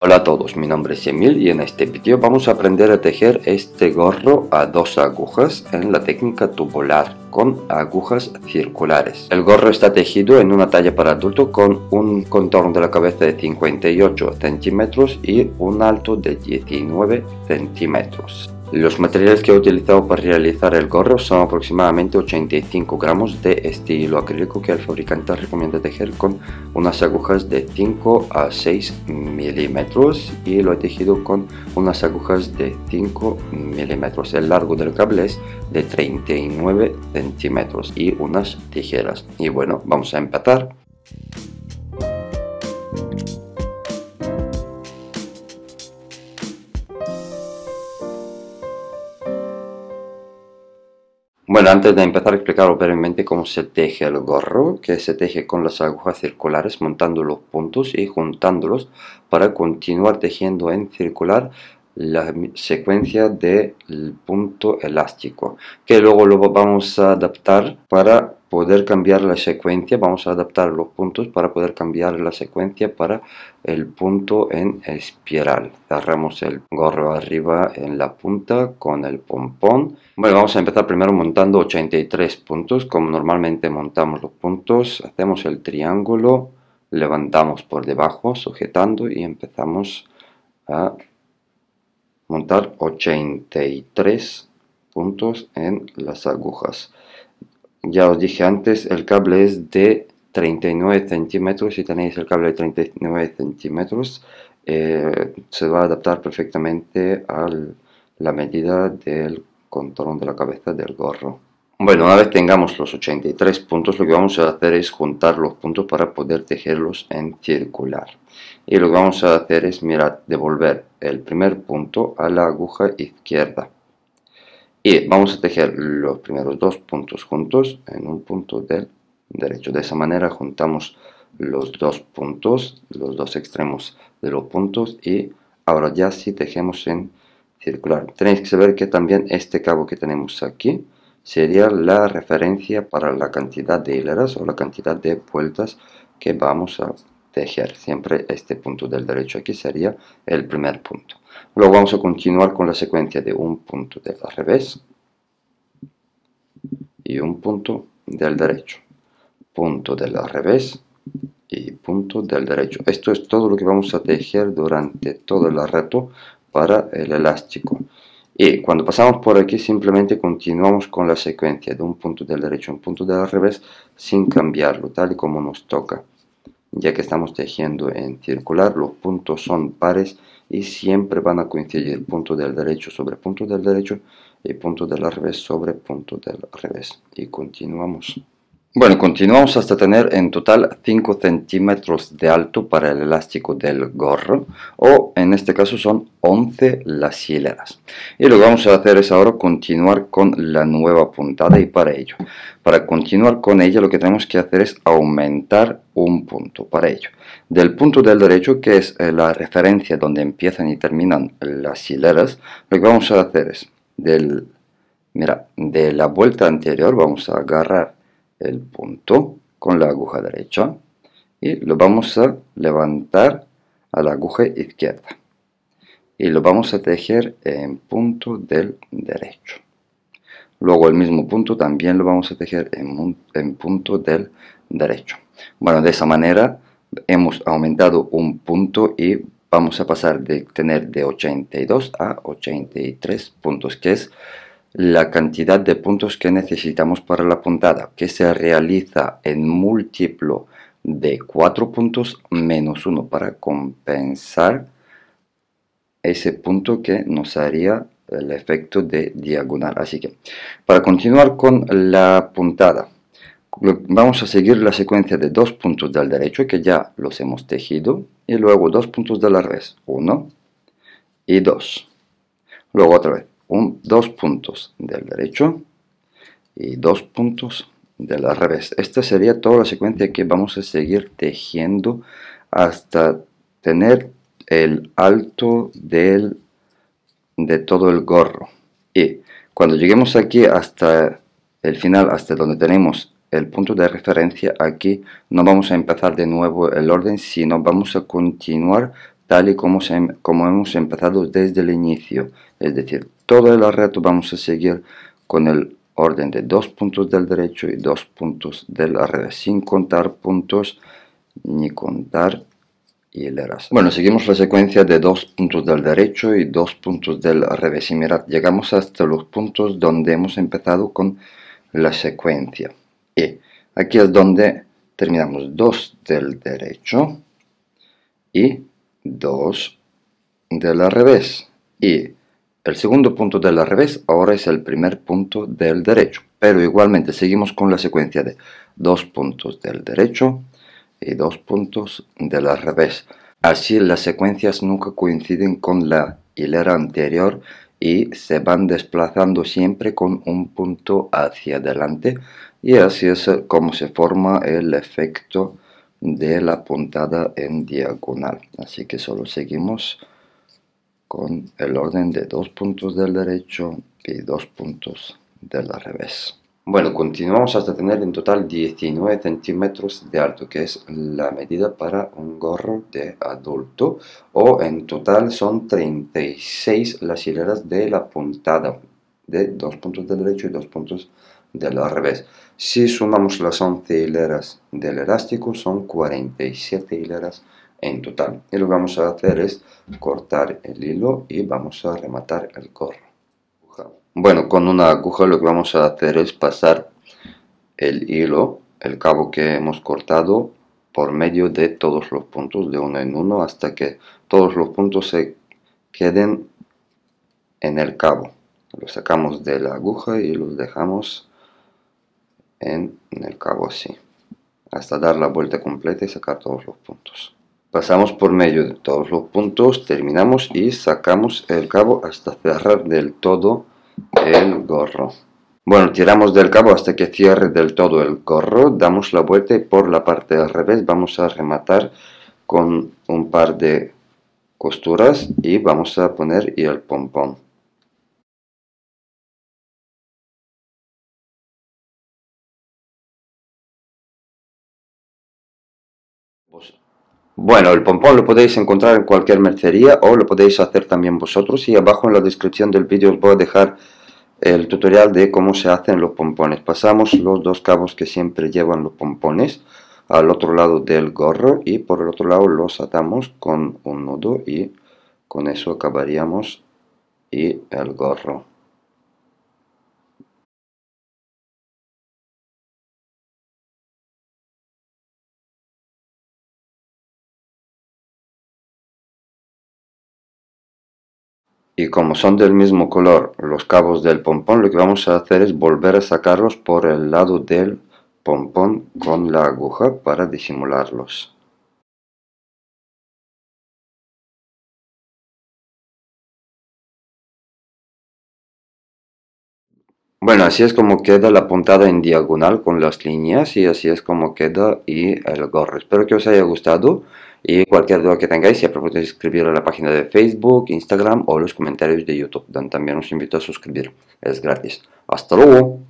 Hola a todos, mi nombre es Emil y en este vídeo vamos a aprender a tejer este gorro a dos agujas en la técnica tubular con agujas circulares. El gorro está tejido en una talla para adulto con un contorno de la cabeza de 58 centímetros y un alto de 19 centímetros. Los materiales que he utilizado para realizar el gorro son aproximadamente 85 gramos de estilo acrílico que el fabricante recomienda tejer con unas agujas de 5 a 6 milímetros y lo he tejido con unas agujas de 5 milímetros. El largo del cable es de 39 centímetros y unas tijeras. Y bueno, vamos a empezar. Bueno, antes de empezar a explicar brevemente cómo se teje el gorro, que se teje con las agujas circulares montando los puntos y juntándolos para continuar tejiendo en circular la secuencia del punto elástico, que luego lo vamos a adaptar para poder cambiar la secuencia, vamos a adaptar los puntos para poder cambiar la secuencia para el punto en espiral. Cerramos el gorro arriba en la punta con el pompón. Bueno, vamos a empezar primero montando 83 puntos, como normalmente montamos los puntos. Hacemos el triángulo, levantamos por debajo, sujetando y empezamos a montar 83 puntos en las agujas ya os dije antes, el cable es de 39 centímetros, si tenéis el cable de 39 centímetros, eh, se va a adaptar perfectamente a la medida del contorno de la cabeza del gorro. Bueno, una vez tengamos los 83 puntos, lo que vamos a hacer es juntar los puntos para poder tejerlos en circular. Y lo que vamos a hacer es, mirad, devolver el primer punto a la aguja izquierda vamos a tejer los primeros dos puntos juntos en un punto del derecho de esa manera juntamos los dos puntos los dos extremos de los puntos y ahora ya si tejemos en circular tenéis que saber que también este cabo que tenemos aquí sería la referencia para la cantidad de hileras o la cantidad de vueltas que vamos a tejer siempre este punto del derecho aquí sería el primer punto luego vamos a continuar con la secuencia de un punto del revés y un punto del derecho punto del revés y punto del derecho esto es todo lo que vamos a tejer durante todo el reto para el elástico y cuando pasamos por aquí simplemente continuamos con la secuencia de un punto del derecho un punto del revés sin cambiarlo tal y como nos toca ya que estamos tejiendo en circular, los puntos son pares y siempre van a coincidir punto del derecho sobre punto del derecho y punto del revés sobre punto del revés. Y continuamos. Bueno, continuamos hasta tener en total 5 centímetros de alto para el elástico del gorro o en este caso son 11 las hileras. Y lo que vamos a hacer es ahora continuar con la nueva puntada y para ello, para continuar con ella lo que tenemos que hacer es aumentar un punto para ello. Del punto del derecho que es eh, la referencia donde empiezan y terminan las hileras, lo que vamos a hacer es del, mira, de la vuelta anterior vamos a agarrar el punto con la aguja derecha y lo vamos a levantar a la aguja izquierda y lo vamos a tejer en punto del derecho luego el mismo punto también lo vamos a tejer en, punto del derecho bueno de esa manera hemos aumentado un punto y vamos a pasar de tener de 82 a 83 puntos que es la cantidad de puntos que necesitamos para la puntada, que se realiza en múltiplo de 4 puntos menos 1 para compensar ese punto que nos haría el efecto de diagonal. Así que para continuar con la puntada, vamos a seguir la secuencia de dos puntos del derecho que ya los hemos tejido y luego dos puntos de la revés, 1 y 2. Luego otra vez, dos puntos del derecho y dos puntos del revés. Esta sería toda la secuencia que vamos a seguir tejiendo hasta tener el alto del, de todo el gorro. Y cuando lleguemos aquí hasta el final, hasta donde tenemos el punto de referencia, aquí no vamos a empezar de nuevo el orden, sino vamos a continuar tal y como, como hemos empezado desde el inicio, es decir, todo el red vamos a seguir con el orden de dos puntos del derecho y dos puntos del revés, sin contar puntos ni contar hileras. Bueno, seguimos la secuencia de dos puntos del derecho y dos puntos del revés. Y mirad, llegamos hasta los puntos donde hemos empezado con la secuencia. Y aquí es donde terminamos dos del derecho y dos del revés. Y el segundo punto del revés ahora es el primer punto del derecho, pero igualmente seguimos con la secuencia de dos puntos del derecho y dos puntos del revés. Así las secuencias nunca coinciden con la hilera anterior y se van desplazando siempre con un punto hacia adelante y así es como se forma el efecto de la puntada en diagonal. Así que solo seguimos con el orden de dos puntos del derecho y dos puntos del revés. Bueno, continuamos hasta tener en total 19 centímetros de alto, que es la medida para un gorro de adulto, o en total son 36 las hileras de la puntada, de dos puntos del derecho y dos puntos del revés. Si sumamos las 11 hileras del elástico, son 47 hileras en total y lo que vamos a hacer es cortar el hilo y vamos a rematar el gorro bueno con una aguja lo que vamos a hacer es pasar el hilo el cabo que hemos cortado por medio de todos los puntos de uno en uno hasta que todos los puntos se queden en el cabo lo sacamos de la aguja y los dejamos en el cabo así hasta dar la vuelta completa y sacar todos los puntos pasamos por medio de todos los puntos, terminamos y sacamos el cabo hasta cerrar del todo el gorro. Bueno, tiramos del cabo hasta que cierre del todo el gorro, damos la vuelta y por la parte al revés vamos a rematar con un par de costuras y vamos a poner el pompón. Bueno, el pompón lo podéis encontrar en cualquier mercería o lo podéis hacer también vosotros y abajo en la descripción del vídeo os voy a dejar el tutorial de cómo se hacen los pompones. Pasamos los dos cabos que siempre llevan los pompones al otro lado del gorro y por el otro lado los atamos con un nudo y con eso acabaríamos y el gorro. y como son del mismo color los cabos del pompón lo que vamos a hacer es volver a sacarlos por el lado del pompón con la aguja para disimularlos Bueno, así es como queda la puntada en diagonal con las líneas y así es como queda y el gorro. Espero que os haya gustado. Y cualquier duda que tengáis, siempre podéis escribir en la página de Facebook, Instagram o los comentarios de YouTube, también os invito a suscribir. Es gratis. Hasta luego.